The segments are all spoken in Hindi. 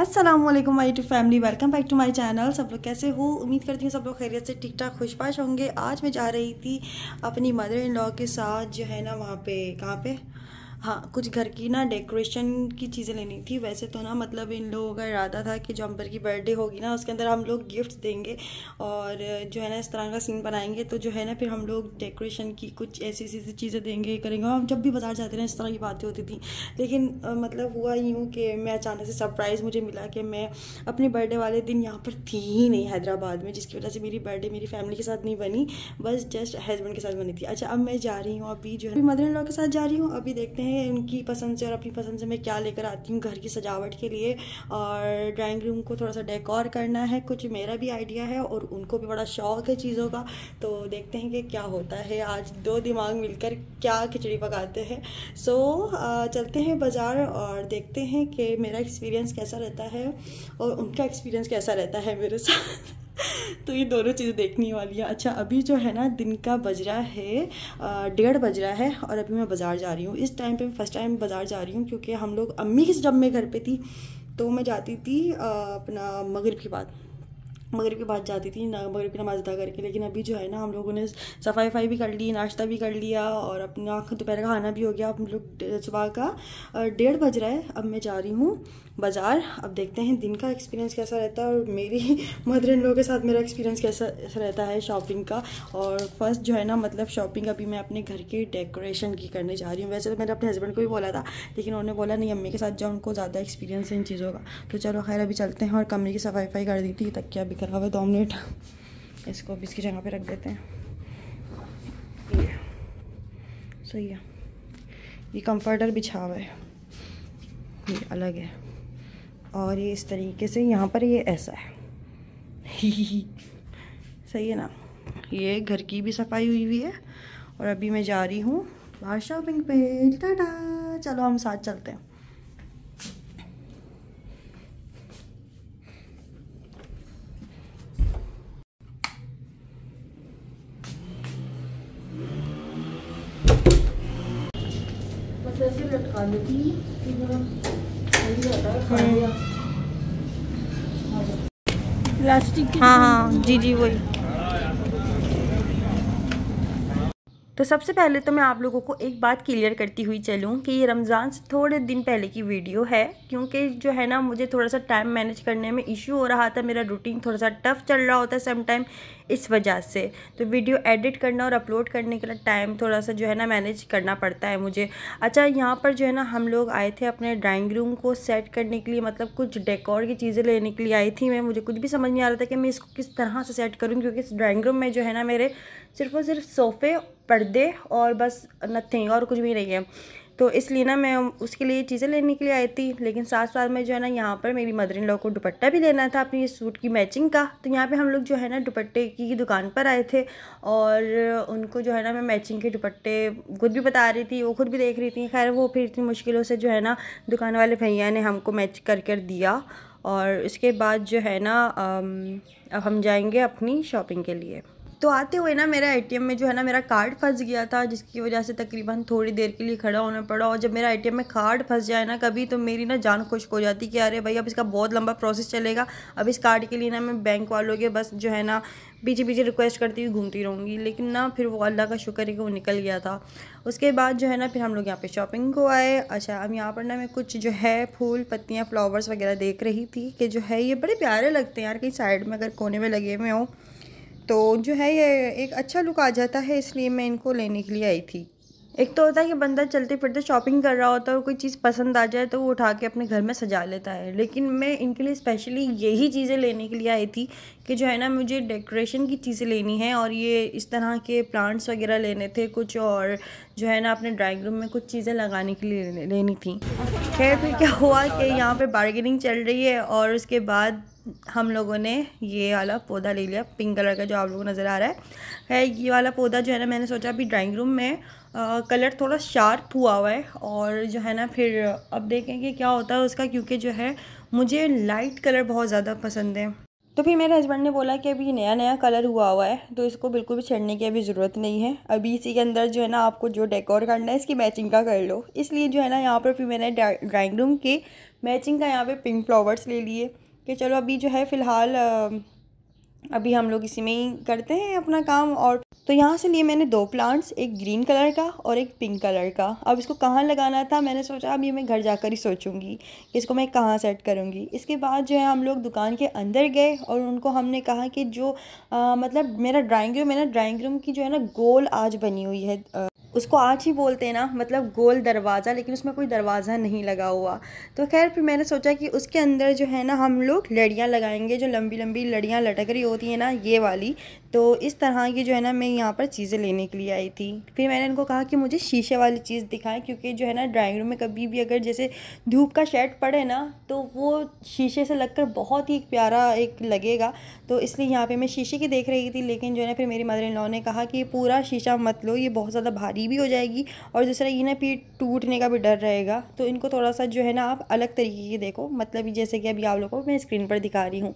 Aslam my to family welcome back to my channel सब लोग कैसे हो उम्मीद करती हूँ सब लोग खैरियत से ठीक ठाक खुशपाश होंगे आज मैं जा रही थी अपनी मदर इन लॉ के साथ जो है ना वहाँ पे कहाँ पे हाँ कुछ घर की ना डेकोरेशन की चीज़ें लेनी थी वैसे तो ना मतलब इन लोगों का इरादा था कि जम्पर की बर्थडे होगी ना उसके अंदर हम लोग गिफ्ट्स देंगे और जो है ना इस तरह का सीन बनाएंगे तो जो है ना फिर हम लोग डेकोरेशन की कुछ ऐसी ऐसी चीज़ें देंगे करेंगे और जब भी बाजार जाते ना इस तरह की बातें होती थी लेकिन आ, मतलब हुआ यूँ कि मैं अचानक से सरप्राइज़ मुझे मिला कि मैं अपने बर्थडे वाले दिन यहाँ पर थी ही नहीं हैदराबाद में जिसकी वजह से मेरी बर्थडे मेरी फैमिली के साथ नहीं बनी बस जस्ट हस्बैंड के साथ बनी थी अच्छा अब मैं जा रही हूँ अभी जो है मदर इन लॉ के साथ जा रही हूँ अभी देखते हैं हैं उनकी पसंद से और अपनी पसंद से मैं क्या लेकर आती हूँ घर की सजावट के लिए और ड्राइंग रूम को थोड़ा सा डेकोर करना है कुछ मेरा भी आइडिया है और उनको भी बड़ा शौक है चीज़ों का तो देखते हैं कि क्या होता है आज दो दिमाग मिलकर क्या खिचड़ी पकाते हैं सो so, चलते हैं बाज़ार और देखते हैं कि मेरा एक्सपीरियंस कैसा रहता है और उनका एक्सपीरियंस कैसा रहता है मेरे साथ तो ये दोनों चीज़ें देखने वाली है अच्छा अभी जो है ना दिन का बज रहा है डेढ़ बज रहा है और अभी मैं बाज़ार जा रही हूँ इस टाइम पे फर्स्ट टाइम बाज़ार जा रही हूँ क्योंकि हम लोग अम्मी किस जब में घर पे थी तो मैं जाती थी अपना मगरब के बाद मगरब के बाद जाती थी ना मगरब की नमाज़ अदा करके लेकिन अभी जो है ना हम लोगों ने सफाई वफाई भी कर ली नाश्ता भी कर लिया और अपना दोपहर का खाना भी हो गया हम लोग सुबह का डेढ़ बज रहा है अब मैं जा रही हूँ बाज़ार अब देखते हैं दिन का एक्सपीरियंस कैसा रहता है और मेरी मदर इन लॉ के साथ मेरा एक्सपीरियंस कैसा रहता है शॉपिंग का और फर्स्ट जो है ना मतलब शॉपिंग अभी मैं अपने घर की डेकोरेशन की करने जा रही हूँ वैसे तो मैंने अपने हस्बैंड को भी बोला था लेकिन उन्होंने बोला नहीं अम्मी के साथ जाओ उनको ज़्यादा एक्सपीरियंस है इन चीज़ों का तो चलो खैर अभी चलते हैं और कमरे की सफाई वफाई कर दी थी क्या अभी करा हुआ दो मिनट इसको अभी इसकी जगह पर रख देते हैं सही है ये कंफर्टर बिछा हुआ है ये अलग है और ये इस तरीके से यहाँ पर ये ऐसा है सही है ना ये घर की भी सफाई हुई हुई है और अभी मैं जा रही हूँ बाहर शॉपिंग पे टाटा चलो हम साथ चलते हैं लटका हम्म। प्लास्टिक हाँ हाँ जी जी वही तो सबसे पहले तो मैं आप लोगों को एक बात क्लियर करती हुई चलूँ कि ये रमज़ान से थोड़े दिन पहले की वीडियो है क्योंकि जो है ना मुझे थोड़ा सा टाइम मैनेज करने में इशू हो रहा था मेरा रूटीन थोड़ा सा टफ़ चल रहा होता है समटाइम इस वजह से तो वीडियो एडिट करना और अपलोड करने के लिए टाइम थोड़ा सा जो है ना मैनेज करना पड़ता है मुझे अच्छा यहाँ पर जो है ना हम लोग आए थे अपने ड्राइंग रूम को सेट करने के लिए मतलब कुछ डेकोर की चीज़ें लेने के लिए आई थी मैं मुझे कुछ भी समझ नहीं आ रहा था कि मैं इसको किस तरह से सेट करूँ क्योंकि इस ड्राइंग रूम में जो है ना मेरे सिर्फ और सिर्फ सोफ़े पर्दे और बस नथिंग और कुछ भी नहीं है तो इसलिए ना मैं उसके लिए चीज़ें लेने के लिए आई थी लेकिन साथ साथ में जो है ना यहाँ पर मेरी मदर इन लॉ को दुपट्टा भी लेना था अपनी सूट की मैचिंग का तो यहाँ पे हम लोग जो है ना दुपट्टे की दुकान पर आए थे और उनको जो है ना मैं मैचिंग के दुपट्टे खुद भी बता रही थी वो खुद भी देख रही थी खैर वो फिर इतनी मुश्किलों से जो है ना दुकान वाले भैया ने हमको मैच कर कर दिया और इसके बाद जो है ना अब हम जाएँगे अपनी शॉपिंग के लिए तो आते हुए ना मेरा एटीएम में जो है ना मेरा कार्ड फंस गया था जिसकी वजह से तकरीबन थोड़ी देर के लिए खड़ा होना पड़ा और जब मेरा एटीएम में कार्ड फंस जाए ना कभी तो मेरी ना जान खुश्क हो जाती कि अरे भाई अब इसका बहुत लंबा प्रोसेस चलेगा अब इस कार्ड के लिए ना मैं बैंक वालों के बस जो है ना पीछे पीछे रिक्वेस्ट करती हुई घूमती रहूँगी लेकिन ना फिर वो अल्लाह का शुक्र है कि वो निकल गया था उसके बाद जो है ना फिर हम लोग यहाँ पे शॉपिंग को आए अच्छा अब यहाँ पर ना मैं कुछ जो है फूल पत्तियाँ फ्लावर्स वगैरह देख रही थी कि जो है ये बड़े प्यारे लगते हैं यार कहीं साइड में अगर कोने में लगे हुए हों तो जो है ये एक अच्छा लुक आ जाता है इसलिए मैं इनको लेने के लिए आई थी एक तो होता है कि बंदा चलते फिरते शॉपिंग कर रहा होता है और कोई चीज़ पसंद आ जाए तो वो उठा के अपने घर में सजा लेता है लेकिन मैं इनके लिए स्पेशली यही चीज़ें लेने के लिए आई थी कि जो है ना मुझे डेकोरेशन की चीज़ें लेनी है और ये इस तरह के प्लांट्स वगैरह लेने थे कुछ और जो है ना अपने ड्राइंग रूम में कुछ चीज़ें लगाने के लिए लेनी थी खैर फिर क्या हुआ कि यहाँ पर बार्गेनिंग चल रही है और उसके बाद हम लोगों ने ये वाला पौधा ले लिया पिंक कलर का जो आप लोगों को नज़र आ रहा है है ये वाला पौधा जो है ना मैंने सोचा अभी ड्राइंग रूम में आ, कलर थोड़ा शार्प हुआ हुआ है और जो है ना फिर अब देखें कि क्या होता है उसका क्योंकि जो है मुझे लाइट कलर बहुत ज़्यादा पसंद है तो फिर मेरे हस्बैंड ने बोला कि अभी नया नया कलर हुआ हुआ है तो इसको बिल्कुल भी छेड़ने की अभी ज़रूरत नहीं है अभी इसी के अंदर जो है ना आपको जो डेकोर करना है इसकी मैचिंग का कर लो इसलिए जो है ना यहाँ पर फिर मैंने ड्राइंग रूम के मैचिंग का यहाँ पर पिंक फ्लावर्स ले लिए कि चलो अभी जो है फ़िलहाल अभी हम लोग इसी में ही करते हैं अपना काम और तो यहाँ से लिए मैंने दो प्लांट्स एक ग्रीन कलर का और एक पिंक कलर का अब इसको कहाँ लगाना था मैंने सोचा अभी मैं घर जाकर ही सोचूंगी कि इसको मैं कहाँ सेट करूँगी इसके बाद जो है हम लोग दुकान के अंदर गए और उनको हमने कहा कि जो आ, मतलब मेरा ड्राइंग रूम मेरा ड्राइंग रूम की जो है ना गोल आज बनी हुई है आ, उसको आँच ही बोलते हैं ना मतलब गोल दरवाज़ा लेकिन उसमें कोई दरवाज़ा नहीं लगा हुआ तो खैर फिर मैंने सोचा कि उसके अंदर जो है ना हम लोग लड़ियाँ लगाएंगे जो लंबी लंबी लड़ियाँ लटक रही होती हैं ना ये वाली तो इस तरह की जो है ना मैं यहाँ पर चीज़ें लेने के लिए आई थी फिर मैंने इनको कहा कि मुझे शीशे वाली चीज़ दिखाएं क्योंकि जो है ना ड्राइंग रूम में कभी भी अगर जैसे धूप का शेड पड़े ना तो वो शीशे से लगकर बहुत ही प्यारा एक लगेगा तो इसलिए यहाँ पर मैं शीशे की देख रही थी लेकिन जो है ना फिर मेरी मदर इन लॉ ने कहा कि पूरा शीशा मत लो ये बहुत ज़्यादा भारी ठंडी भी हो जाएगी और दूसरा ये ना पीठ टूटने का भी डर रहेगा तो इनको थोड़ा सा जो है ना आप अलग तरीके की देखो मतलब जैसे कि अभी आप लोगों को मैं स्क्रीन पर दिखा रही हूँ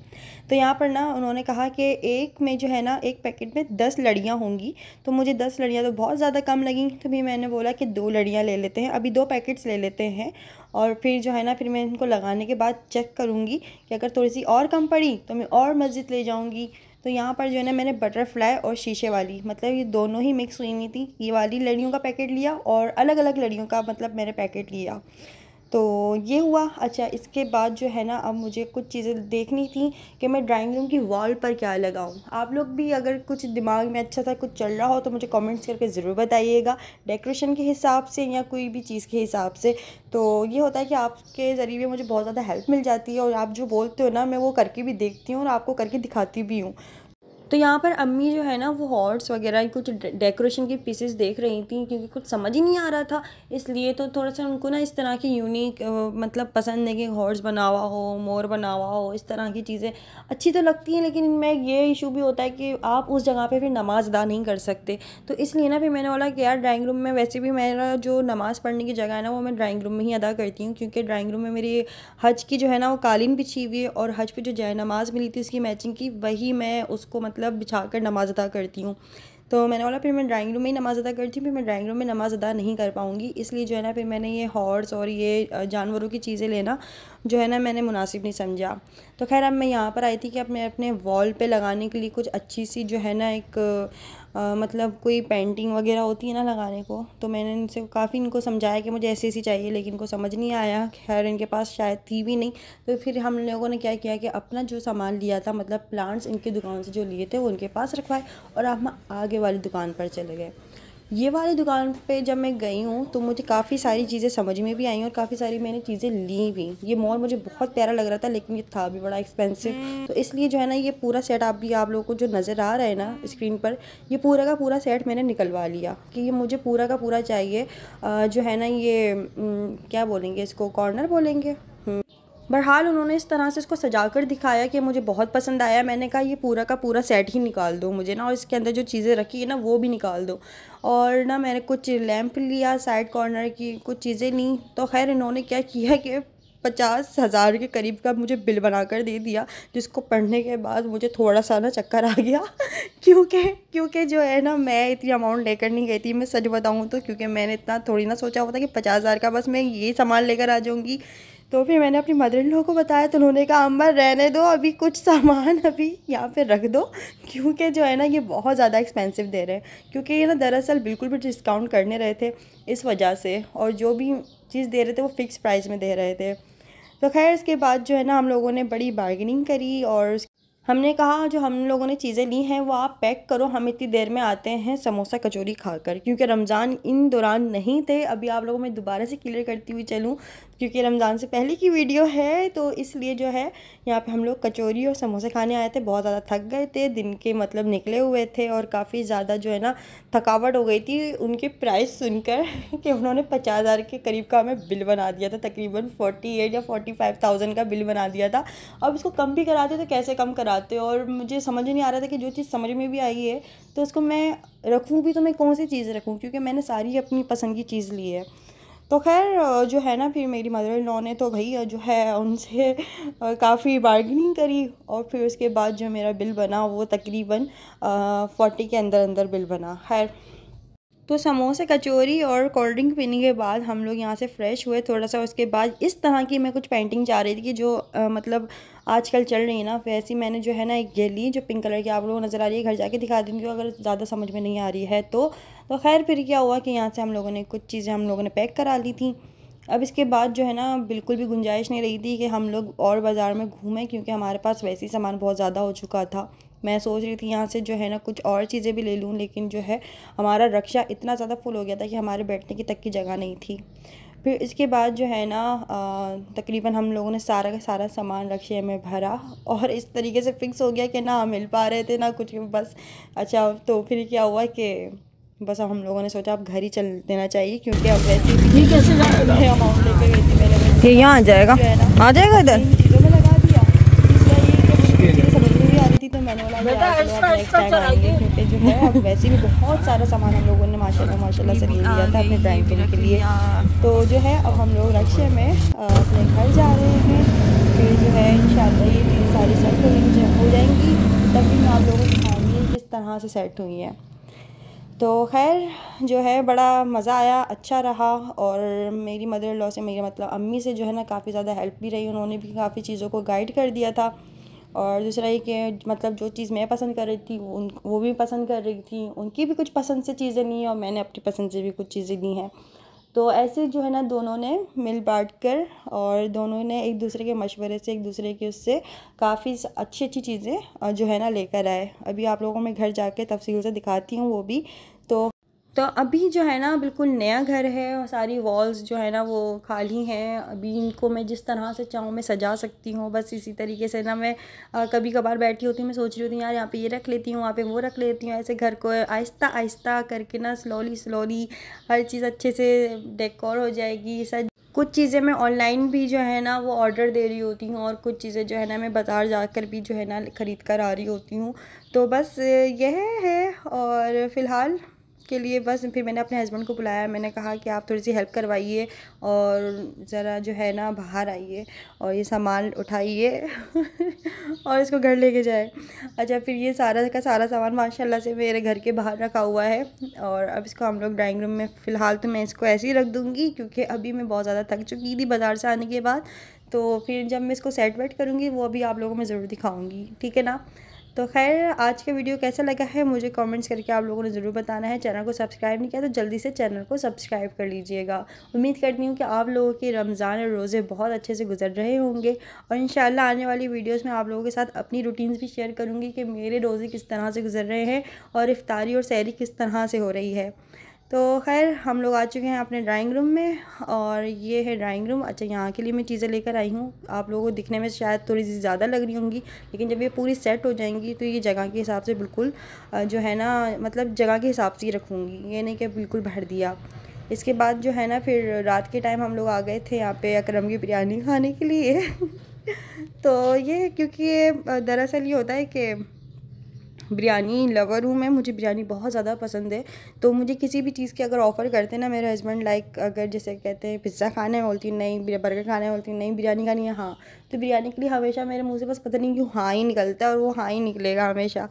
तो यहाँ पर ना उन्होंने कहा कि एक में जो है ना एक पैकेट में दस लड़ियाँ होंगी तो मुझे दस लड़ियाँ तो बहुत ज़्यादा कम लगेंगी तो भी मैंने बोला कि दो लड़ियाँ ले लेते हैं अभी दो पैकेट्स ले लेते हैं और फिर जो है ना फिर मैं इनको लगाने के बाद चेक करूँगी कि अगर थोड़ी सी और कम पड़ी तो मैं और मस्जिद ले जाऊँगी तो यहाँ पर जो है ना मैंने बटरफ्लाई और शीशे वाली मतलब ये दोनों ही मिक्स हुई हुई थी ये वाली लड़ियों का पैकेट लिया और अलग अलग लड़ियों का मतलब मैंने पैकेट लिया तो ये हुआ अच्छा इसके बाद जो है ना अब मुझे कुछ चीज़ें देखनी थी कि मैं ड्राइंग रूम की वॉल पर क्या लगाऊँ आप लोग भी अगर कुछ दिमाग में अच्छा सा कुछ चल रहा हो तो मुझे कमेंट्स करके ज़रूर बताइएगा डेकोरेशन के हिसाब से या कोई भी चीज़ के हिसाब से तो ये होता है कि आपके ज़रिए मुझे बहुत ज़्यादा हेल्प मिल जाती है और आप जो बोलते हो ना मैं वो करके भी देखती हूँ और आपको करके दिखाती भी हूँ तो यहाँ पर अम्मी जो है ना वो हॉर्स वगैरह कुछ डेकोरेशन के पीसेस देख रही थी क्योंकि कुछ समझ ही नहीं आ रहा था इसलिए तो थोड़ा सा उनको ना इस तरह की यूनिक मतलब पसंद है कि हॉर्स बना हुआ हो मोर बना हुआ हो इस तरह की चीज़ें अच्छी तो लगती हैं लेकिन इनमें ये इशू भी होता है कि आप उस जगह पर फिर नमाज़ अदा नहीं कर सकते तो इसलिए ना फिर मैंने बोला कि यार ड्राइंग रूम में वैसे भी मेरा जो नमाज़ पढ़ने की जगह है ना वो मैं ड्राइंग रूम में ही अदा करती हूँ क्योंकि ड्राइंग रूम में मेरी हज की जो है ना वो कालीन बिछी हुई है और हज पर जो जय नमाज़ मिली थी उसकी मैचिंग की वही मैं उसको मतलब मतलब बिछा कर नमाज़ अदा करती हूँ तो मैंने बोला फिर मैं ड्राइंग रूम में ही नमाज़ अदा करती हूँ फिर मैं ड्राइंग रूम में नमाज़ अदा नहीं कर पाऊँगी इसलिए जो है ना फिर मैंने ये हॉर्स और ये जानवरों की चीज़ें लेना जो है ना मैंने मुनासिब नहीं समझा तो खैर अब मैं यहाँ पर आई थी कि अब मैं अपने वॉल पे लगाने के लिए कुछ अच्छी सी जो है ना एक आ, मतलब कोई पेंटिंग वगैरह होती है ना लगाने को तो मैंने इनसे काफ़ी इनको समझाया कि मुझे ऐसी ऐसी चाहिए लेकिन इनको समझ नहीं आया खैर इनके पास शायद थी भी नहीं तो फिर हम लोगों ने क्या किया कि अपना जो सामान लिया था मतलब प्लांट्स इनकी दुकान से जो लिए थे वो उनके पास रखवाए और हम आगे वाली दुकान पर चले गए ये वाली दुकान पे जब मैं गई हूँ तो मुझे काफ़ी सारी चीज़ें समझ में भी आई और काफ़ी सारी मैंने चीज़ें ली भी ये मॉल मुझे बहुत प्यारा लग रहा था लेकिन ये था भी बड़ा एक्सपेंसिव हम्म। तो इसलिए जो है ना ये पूरा सेट आप भी आप लोगों को जो नज़र आ रहा है ना स्क्रीन पर ये पूरा का पूरा सेट मैंने निकलवा लिया कि ये मुझे पूरा का पूरा चाहिए जो है ना ये क्या बोलेंगे इसको कॉर्नर बोलेंगे बहरहाल उन्होंने इस तरह से इसको सजा कर दिखाया कि मुझे बहुत पसंद आया मैंने कहा ये पूरा का पूरा सेट ही निकाल दो मुझे ना और इसके अंदर जो चीज़ें रखी है ना वो भी निकाल दो और ना मैंने कुछ लैंप लिया साइड कॉर्नर की कुछ चीज़ें ली तो खैर इन्होंने क्या किया कि पचास हज़ार के करीब का मुझे बिल बना कर दे दिया जिसको पढ़ने के बाद मुझे थोड़ा सा ना चक्कर आ गया क्योंकि क्योंकि जो है ना मैं इतनी अमाउंट लेकर नहीं गई थी मैं सच बताऊँ तो क्योंकि मैंने इतना थोड़ी ना सोचा हुआ था कि पचास हज़ार का बस मैं ये सामान लेकर आ जाऊँगी तो फिर मैंने अपनी मदर इन लॉ को बताया तो उन्होंने कहा अम्बर रहने दो अभी कुछ सामान अभी यहाँ पे रख दो क्योंकि जो है ना ये बहुत ज़्यादा एक्सपेंसिव दे रहे हैं क्योंकि ये ना दरअसल बिल्कुल भी डिस्काउंट करने रहे थे इस वजह से और जो भी चीज़ दे रहे थे वो फ़िक्स प्राइस में दे रहे थे तो खैर इसके बाद जो है ना हम लोगों ने बड़ी बार्गनिंग करी और हमने कहा जो हम लोगों ने चीज़ें ली हैं वो आप पैक करो हम इतनी देर में आते हैं समोसा कचौरी खाकर क्योंकि रमज़ान इन दौरान नहीं थे अभी आप लोगों में दोबारा से क्लियर करती हुई चलूँ क्योंकि रमज़ान से पहले की वीडियो है तो इसलिए जो है यहाँ पे हम लोग कचौरी और समोसे खाने आए थे बहुत ज़्यादा थक गए थे दिन के मतलब निकले हुए थे और काफ़ी ज़्यादा जो है ना थकावट हो गई थी उनके प्राइस सुनकर कि उन्होंने पचास हज़ार के करीब का हमें बिल बना दिया था तकरीबन फोर्टी एट या फोर्टी फाइव थाउजेंड का बिल बना दिया था अब इसको कम भी कराते तो कैसे कम कराते और मुझे समझ नहीं आ रहा था कि जो चीज़ समझ में भी आई है तो उसको मैं रखूँ भी तो मैं कौन सी चीज़ रखूँ क्योंकि मैंने सारी अपनी पसंद की चीज़ ली है तो खैर जो है ना फिर मेरी मदर इन लॉ ने तो भाई जो है उनसे काफ़ी बार्गनिंग करी और फिर उसके बाद जो मेरा बिल बना वो तकरीबन फ़ोर्टी के अंदर अंदर बिल बना खैर तो समोसे कचौरी और कोल्ड ड्रिंक पीने के बाद हम लोग यहाँ से फ़्रेश हुए थोड़ा सा उसके बाद इस तरह की मैं कुछ पेंटिंग चाह रही थी कि जो आ, मतलब आजकल चल रही है ना वैसी मैंने जो है ना एक गली जो पिंक कलर की आप लोगों को नज़र आ रही है घर जाके दिखा देंगे अगर ज़्यादा समझ में नहीं आ रही है तो तो खैर फिर क्या हुआ कि यहाँ से हम लोगों ने कुछ चीज़ें हम लोगों ने पैक करा ली थी अब इसके बाद जो है ना बिल्कुल भी गुंजाइश नहीं रही थी कि हम लोग और बाज़ार में घूमें क्योंकि हमारे पास वैसे ही सामान बहुत ज़्यादा हो चुका था मैं सोच रही थी यहाँ से जो है ना कुछ और चीज़ें भी ले लूँ लेकिन जो है हमारा रक्षा इतना ज़्यादा फुल हो गया था कि हमारे बैठने की तक की जगह नहीं थी फिर इसके बाद जो है ना तकरीबन हम लोगों ने सारा का सारा सामान रक्षे में भरा और इस तरीके से फिक्स हो गया कि ना मिल पा रहे थे ना कुछ बस अच्छा तो फिर क्या हुआ कि बस हम लोगों ने सोचा अब घर ही चल देना चाहिए क्योंकि अब वैसे ही कैसे अमाउंट लेके गई थी यहाँ आ जाएगा आ जाएगा इधर थी तो मैंने बोला जो है वैसे भी बहुत सारा सामान हम लोगों ने माशाल्लाह माशाल्लाह से ले लिया था अपने ड्राइंग पेन के लिए तो जो है अब हम लोग रक्शे में अपने घर जा रहे हैं फिर जो है इन ये सारी सेट होगी हो जाएंगी तब भी मैं आप लोगों को दिखाऊँगी किस तरह से सेट हुई है तो खैर जो है बड़ा मज़ा आया अच्छा रहा और मेरी मदर लॉ से मेरी मतलब अम्मी से जो है ना काफ़ी ज़्यादा हेल्प भी रही उन्होंने भी काफ़ी चीज़ों को गाइड कर दिया था और दूसरा ये कि मतलब जो चीज़ मैं पसंद कर रही थी उन वो भी पसंद कर रही थी उनकी भी कुछ पसंद से चीज़ें ली हैं और मैंने अपनी पसंद से भी कुछ चीज़ें दी हैं तो ऐसे जो है ना दोनों ने मिल बांट कर और दोनों ने एक दूसरे के मशवरे से एक दूसरे के उससे काफ़ी अच्छी अच्छी चीज़ें जो है ना लेकर आए अभी आप लोगों में घर जाके तफसील से दिखाती हूँ वो भी तो अभी जो है ना बिल्कुल नया घर है और सारी वॉल्स जो है ना वो खाली हैं अभी इनको मैं जिस तरह से चाहूँ मैं सजा सकती हूँ बस इसी तरीके से ना मैं आ, कभी कभार बैठी होती हूँ मैं सोच रही होती हूँ यार यहाँ पे ये रख लेती हूँ वहाँ पे वो रख लेती हूँ ऐसे घर को आहिस्ता आहिस्ता करके ना स्लोली स्लोली हर चीज़ अच्छे से डेकोर हो जाएगी सज कुछ चीज़ें मैं ऑनलाइन भी जो है ना वो ऑर्डर दे रही होती हूँ और कुछ चीज़ें जो है ना मैं बाज़ार जाकर भी जो है ना ख़रीद कर आ रही होती हूँ तो बस यह है और फ़िलहाल के लिए बस फिर मैंने अपने हस्बैंड को बुलाया मैंने कहा कि आप थोड़ी सी हेल्प करवाइए और ज़रा जो है ना बाहर आइए और ये सामान उठाइए और इसको घर लेके जाए अच्छा फिर ये सारा का सारा सामान माशाल्लाह से मेरे घर के बाहर रखा हुआ है और अब इसको हम लोग ड्राइंग रूम में फ़िलहाल तो मैं इसको ऐसे ही रख दूँगी क्योंकि अभी मैं बहुत ज़्यादा थक चुकी थी बाज़ार से आने के बाद तो फिर जब मैं इसको सेट वेट करूँगी वो अभी आप लोगों में ज़रूर दिखाऊँगी ठीक है ना तो खैर आज का वीडियो कैसा लगा है मुझे कमेंट्स करके आप लोगों ने ज़रूर बताना है चैनल को सब्सक्राइब नहीं किया तो जल्दी से चैनल को सब्सक्राइब कर लीजिएगा उम्मीद करती हूँ कि आप लोगों के रमज़ान और रोज़े बहुत अच्छे से गुजर रहे होंगे और इन आने वाली वीडियोज़ में आप लोगों के साथ अपनी रूटीन्स भी शेयर करूँगी कि मेरे रोज़े किस तरह से गुजर रहे हैं और इफ्तारी और सैरी किस तरह से हो रही है तो खैर हम लोग आ चुके हैं अपने ड्राइंग रूम में और ये है ड्राइंग रूम अच्छा यहाँ के लिए मैं चीज़ें लेकर आई हूँ आप लोगों को दिखने में शायद थोड़ी सी ज़्यादा लग रही होंगी लेकिन जब ये पूरी सेट हो जाएंगी तो ये जगह के हिसाब से बिल्कुल जो है ना मतलब जगह के हिसाब से ही रखूँगी ये नहीं कि बिल्कुल भर दिया इसके बाद जो है ना फिर रात के टाइम हम लोग आ गए थे यहाँ पर अकरम की बिरयानी खाने के लिए तो ये क्योंकि ये दरअसल ये होता है कि बिरयानी लवर हूँ मैं मुझे बिरयानी बहुत ज़्यादा पसंद है तो मुझे किसी भी चीज़ की अगर ऑफ़र करते हैं ना मेरे हस्बैंड लाइक अगर जैसे कहते हैं पिज़्ज़ा खाने बोलती नहीं बर्गर खाने बोलती नहीं बिरयानी खानी है हाँ तो बिरयानी के लिए हमेशा मेरे मुँह से बस पता नहीं क्यों हाँ ही निकलता है और वो हाँ ही निकलेगा हमेशा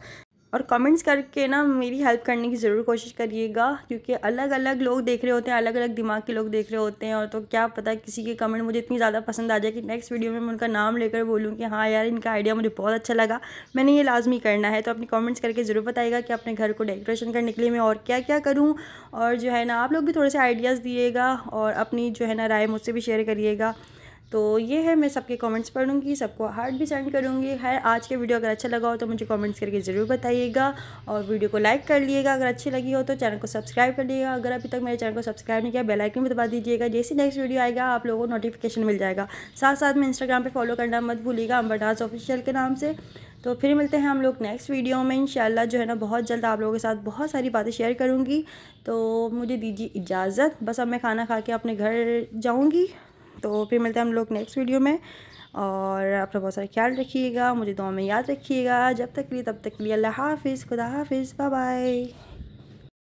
और कमेंट्स करके ना मेरी हेल्प करने की ज़रूर कोशिश करिएगा क्योंकि अलग अलग लोग देख रहे होते हैं अलग अलग दिमाग के लोग देख रहे होते हैं और तो क्या पता किसी के कमेंट मुझे इतनी ज़्यादा पसंद आ जाए कि नेक्स्ट वीडियो में मैं उनका नाम लेकर बोलूँ कि हाँ यार इनका आइडिया मुझे बहुत अच्छा लगा मैंने ये लाजमी करना है तो अपनी कॉमेंट्स करके ज़रूर बताएगा कि अपने घर को डेकोरेशन करने के लिए मैं और क्या क्या करूँ और जो है ना आप लोग भी थोड़े से आइडियाज़ दिएगा और अपनी जो है ना राय मुझसे भी शेयर करिएगा तो ये है मैं सबके कमेंट्स पढ़ूंगी सबको हार्ट भी सेंड करूँगी है आज के वीडियो अगर अच्छा लगा हो तो मुझे कमेंट्स करके ज़रूर बताइएगा और वीडियो को लाइक कर लीजिएगा अगर अच्छी लगी हो तो चैनल को सब्सक्राइब कर लीजिएगा अगर अभी तक मेरे चैनल को सब्सक्राइब नहीं किया बेल आइकन भी दबा दीजिएगा जैसे नेक्स्ट वीडियो आएगा आप लोगों को नोटिफिकेशन मिल जाएगा साथ साथ में इंस्टाग्राम पर फॉलो करना मत भूलिएगा अम्बरदास ऑफिशियल के नाम से तो फिर मिलते हैं हम लोग नेक्स्ट वीडियो में इंशाल्लाह जो है ना बहुत जल्द आप लोगों के साथ बहुत सारी बातें शेयर करूँगी तो मुझे दीजिए इजाज़त बस अब मैं खाना खा के अपने घर जाऊँगी तो फिर मिलते हैं हम लोग नेक्स्ट वीडियो में और अपना बहुत सारा ख्याल रखिएगा मुझे दुआ में याद रखिएगा जब तक लिए तब तक लिए अल्लाह हाफिज़ खुदा हाफिज़ बाय बाय